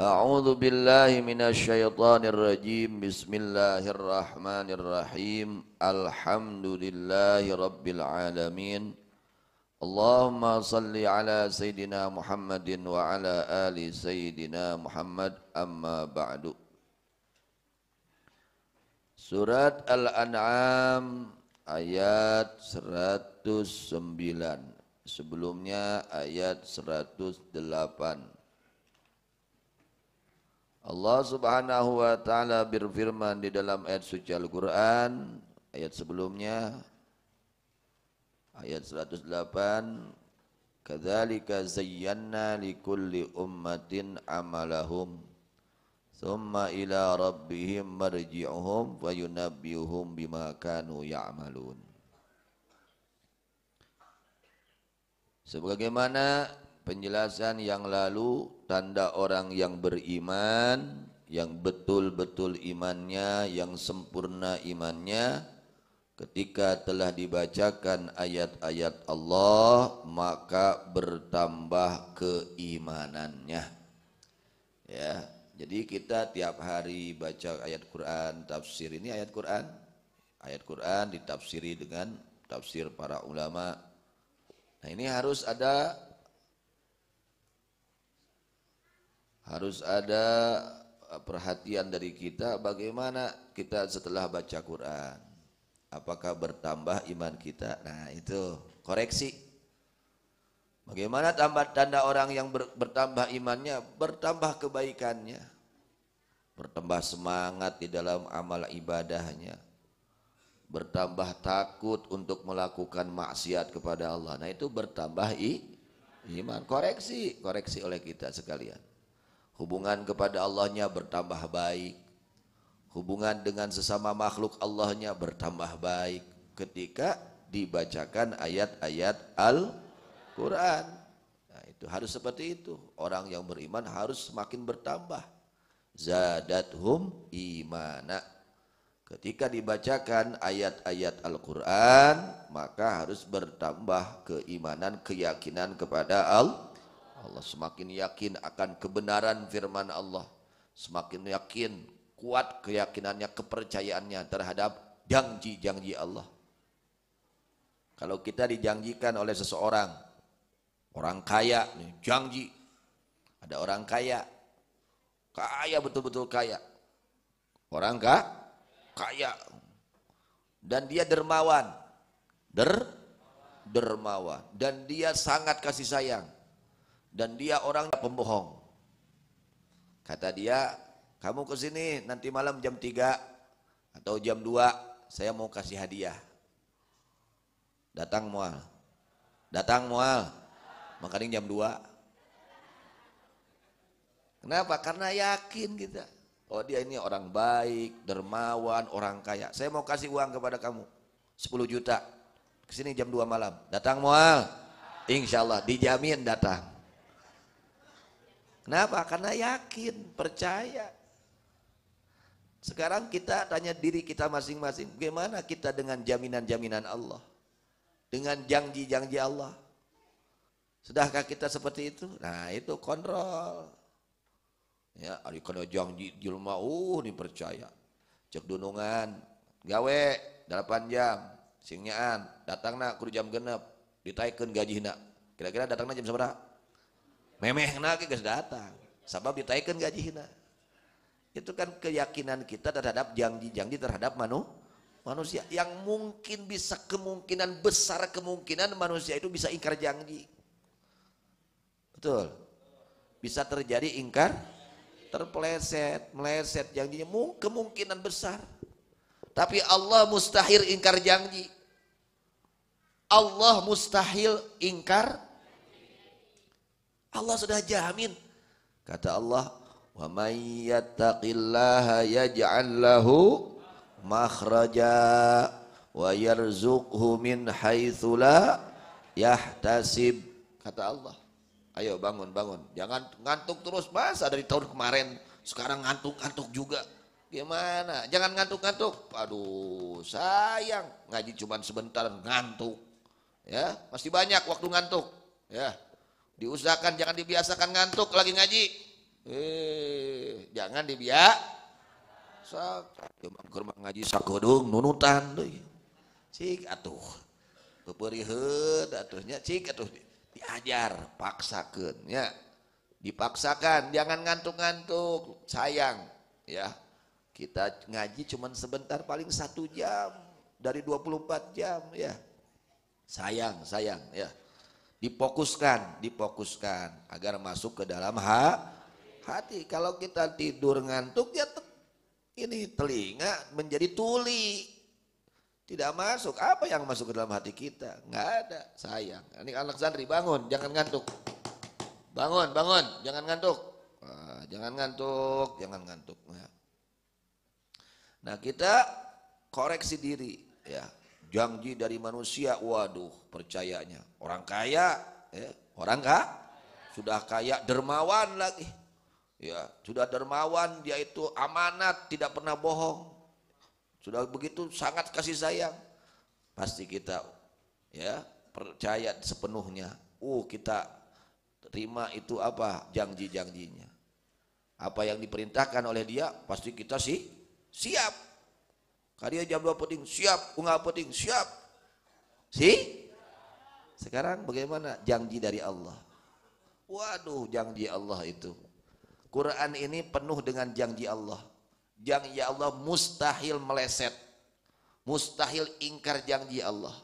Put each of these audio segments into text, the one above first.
A'udhu bi Allah min ash-shaytan ar-rajiim. Allahumma c'li 'ala siddina Muhammad wa 'ala ali siddina Muhammad. Ama ba'du. Surat al-An'am ayat 109. Sebelumnya ayat 108. Allah Subhanahu wa taala berfirman di dalam ayat suci Al-Qur'an ayat sebelumnya ayat 108 kadzalika li likulli ummatin amalahum thumma ila rabbihim marji'uhum fayunabbihum bima kanu ya'malun sebagaimana penjelasan yang lalu tanda orang yang beriman yang betul-betul imannya yang sempurna imannya ketika telah dibacakan ayat-ayat Allah maka bertambah keimanannya ya jadi kita tiap hari baca ayat Quran tafsir ini ayat Quran ayat Quran ditafsiri dengan tafsir para ulama nah ini harus ada harus ada eh, perhatian dari kita bagaimana kita setelah baca Quran apakah bertambah iman kita nah itu koreksi bagaimana tambah tanda orang yang ber, bertambah imannya bertambah kebaikannya bertambah semangat di dalam amal ibadahnya bertambah takut untuk melakukan maksiat kepada Allah nah itu bertambah i, iman koreksi koreksi oleh kita sekalian Hubungan kepada Allahnya bertambah baik. Hubungan dengan sesama makhluk Allahnya bertambah baik ketika dibacakan ayat-ayat Al-Quran. Nah, itu harus seperti itu. Orang yang beriman harus semakin bertambah. Zadathum imana. Ketika dibacakan ayat-ayat Al-Quran, maka harus bertambah keimanan, keyakinan kepada Allah Allah semakin yakin akan kebenaran firman Allah. Semakin yakin, kuat keyakinannya, kepercayaannya terhadap janji-janji Allah. Kalau kita dijanjikan oleh seseorang, orang kaya nih, janji. Ada orang kaya, kaya betul-betul kaya. Orang kah? kaya. Dan dia dermawan. Der dermawan dan dia sangat kasih sayang dan dia orangnya pembohong. Kata dia, kamu ke sini nanti malam jam 3 atau jam 2 saya mau kasih hadiah. Datang mual. Datang mual. Makanya jam 2. Kenapa? Karena yakin kita. Oh dia ini orang baik, dermawan, orang kaya. Saya mau kasih uang kepada kamu. 10 juta. Kesini jam 2 malam. Datang mual. Insya Allah dijamin datang. Kenapa? Karena yakin, percaya. Sekarang kita tanya diri kita masing-masing, bagaimana kita dengan jaminan-jaminan Allah? Dengan janji-janji Allah? Sudahkah kita seperti itu? Nah itu kontrol. Ya, ada kena janji jelma, uh percaya. Cek dunungan, gawe 8 jam, singnyaan, datang nak kuru jam genep, gaji nak. Kira-kira datangna jam seberapa? memeh ke geus datang sabab ditaikan gaji hina itu kan keyakinan kita terhadap janji-janji terhadap manu, manusia yang mungkin bisa kemungkinan besar kemungkinan manusia itu bisa ingkar janji betul bisa terjadi ingkar terpeleset meleset janjinya kemungkinan besar tapi Allah mustahil ingkar janji Allah mustahil ingkar Allah sudah jamin. Kata Allah, "Wa may yattaqillaha yaj'al lahu makhraja wa yarzuqhu min haitsu la yahtasib." Kata Allah. Ayo bangun, bangun. Jangan ngantuk terus, Mas. Dari tahun kemarin, sekarang ngantuk-ngantuk juga. Gimana? Jangan ngantuk-ngantuk. Aduh, sayang. Ngaji cuma sebentar ngantuk. Ya, masih banyak waktu ngantuk. Ya, Diusahakan jangan dibiasakan ngantuk lagi ngaji. Eh, jangan dibiak. Sak, kurma ngaji sakodung nunutan deh Cik atuh. Peperiheud atuhnya cik atuh diajar paksakeun ya Dipaksakan, jangan ngantuk-ngantuk, sayang ya. Kita ngaji cuma sebentar paling satu jam dari 24 jam ya. Sayang, sayang ya difokuskan, difokuskan agar masuk ke dalam ha, hati. Kalau kita tidur ngantuk ya ini telinga menjadi tuli. Tidak masuk. Apa yang masuk ke dalam hati kita? Enggak ada. Sayang. Ini anak santri bangun, jangan ngantuk. Bangun, bangun, jangan ngantuk. Nah, jangan ngantuk, jangan ngantuk. Nah, nah kita koreksi diri ya janji dari manusia, waduh percayanya. Orang kaya, ya, orang kah? Sudah kaya dermawan lagi. Ya, sudah dermawan dia itu amanat, tidak pernah bohong. Sudah begitu sangat kasih sayang. Pasti kita ya percaya sepenuhnya. Uh, kita terima itu apa janji-janjinya. Apa yang diperintahkan oleh dia pasti kita sih siap Karya jam 2 puting siap, unggah puting siap. Si? Sekarang bagaimana janji dari Allah? Waduh, janji Allah itu. Quran ini penuh dengan janji Allah. Janji ya Allah mustahil meleset. Mustahil ingkar janji Allah.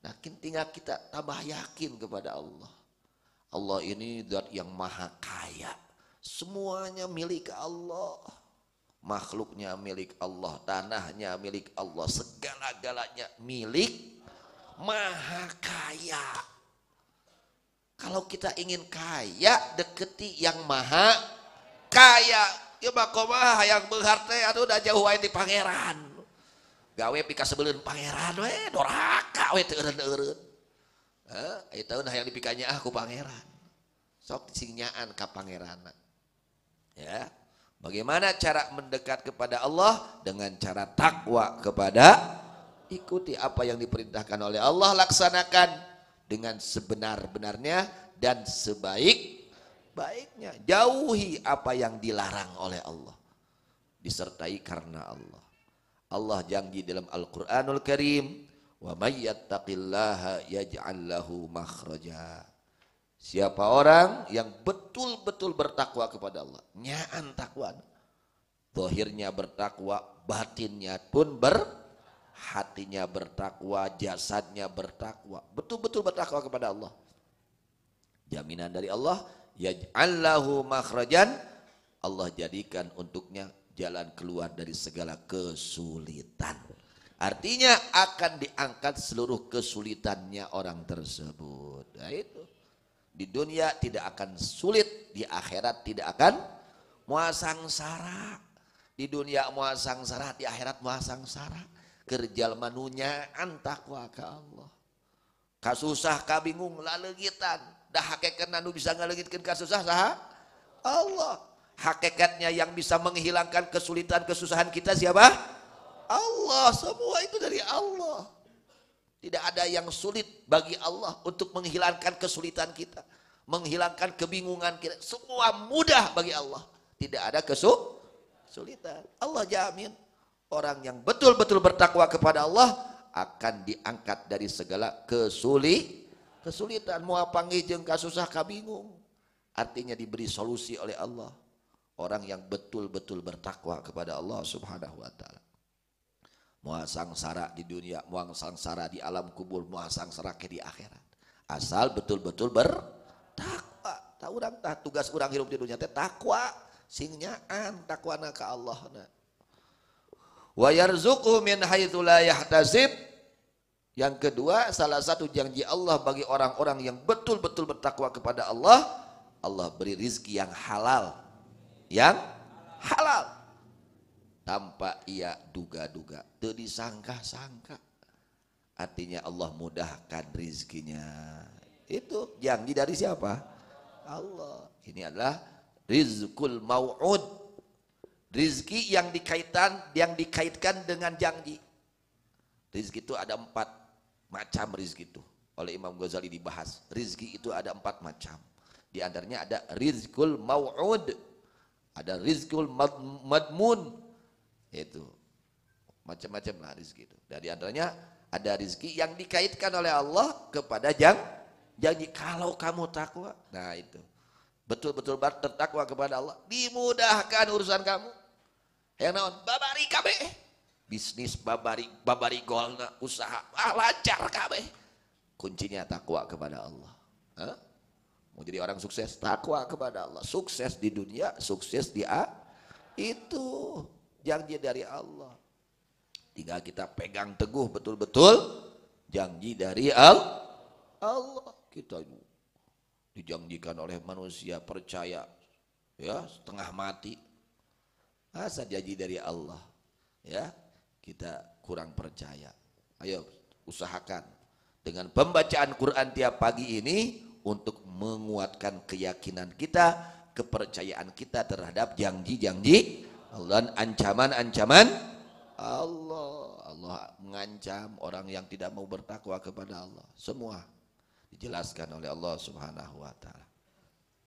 Nah, kini tinggal kita tambah yakin kepada Allah. Allah ini zat yang maha kaya. Semuanya milik Allah makhluknya milik Allah, tanahnya milik Allah, segala-galanya milik Maha Kaya. Kalau kita ingin kaya, deketi yang Maha Kaya. Ya makomah yang berharta itu ya udah jauh di pangeran. Gawe pika sebelum pangeran we doraka we teren teureun Itu nah yang dipikanya aku ah, pangeran. Sok singnyaan ke pangeran. Ya, Bagaimana cara mendekat kepada Allah? Dengan cara takwa kepada ikuti apa yang diperintahkan oleh Allah laksanakan dengan sebenar-benarnya dan sebaik baiknya. Jauhi apa yang dilarang oleh Allah. Disertai karena Allah. Allah janji dalam Al-Qur'anul Karim, "Wa may yattaqillaha yaj'al lahu Siapa orang yang betul-betul bertakwa kepada Allah. Nyaan takwa. Dohirnya bertakwa, batinnya pun ber hatinya bertakwa, jasadnya bertakwa. Betul-betul bertakwa kepada Allah. Jaminan dari Allah, ya yaj'allahu makhrajan. Allah jadikan untuknya jalan keluar dari segala kesulitan. Artinya akan diangkat seluruh kesulitannya orang tersebut. Nah itu. Di dunia tidak akan sulit, di akhirat tidak akan muasang sara Di dunia muasang sara di akhirat muasang sara Kerjal manunya antakwa ke Allah. Kasusah kabingung lalegitan. Dah hakikat nanu bisa ngalegitkan kasusah sah? Allah. Hakikatnya yang bisa menghilangkan kesulitan kesusahan kita siapa? Allah. Semua itu dari Allah. Tidak ada yang sulit bagi Allah untuk menghilangkan kesulitan kita. Menghilangkan kebingungan kita. Semua mudah bagi Allah. Tidak ada kesulitan. Allah jamin orang yang betul-betul bertakwa kepada Allah akan diangkat dari segala kesulitan. Kesulitan mau apa ngejeng kasusah kabingung. Artinya diberi solusi oleh Allah. Orang yang betul-betul bertakwa kepada Allah subhanahu wa ta'ala. Muasang sangsara di dunia muasang sangsara di alam kubur muasang sangsara ke di akhirat asal betul-betul bertakwa tak urang tak tugas orang hidup di dunia teh takwa singnyaan takwa takwana ke Allah na wa yarzuqhu min haitsu la yang kedua salah satu janji Allah bagi orang-orang yang betul-betul bertakwa kepada Allah Allah beri rizki yang halal yang halal tanpa ia duga-duga disangka-sangka artinya Allah mudahkan rizkinya itu janji dari siapa Allah ini adalah rizkul mau'ud rizki yang dikaitan yang dikaitkan dengan janji rizki itu ada empat macam rizki itu oleh Imam Ghazali dibahas rizki itu ada empat macam di antaranya ada rizkul mau'ud ada rizkul madmun itu macam-macam lah rezeki itu. Dari antaranya ada rezeki yang dikaitkan oleh Allah kepada yang janji kalau kamu takwa. Nah itu betul-betul bertakwa kepada Allah dimudahkan urusan kamu. Yang naon babari kabe bisnis babari babari golna usaha ah, lancar kabe kuncinya takwa kepada Allah. Hah? Mau jadi orang sukses takwa kepada Allah. Sukses di dunia, sukses di a itu janji dari Allah tinggal kita pegang teguh betul-betul janji dari Allah Allah kita dijanjikan oleh manusia percaya ya setengah mati masa janji dari Allah ya kita kurang percaya ayo usahakan dengan pembacaan Quran tiap pagi ini untuk menguatkan keyakinan kita kepercayaan kita terhadap janji-janji dan ancaman-ancaman Allah. Allah mengancam orang yang tidak mau bertakwa kepada Allah. Semua dijelaskan oleh Allah Subhanahu wa taala.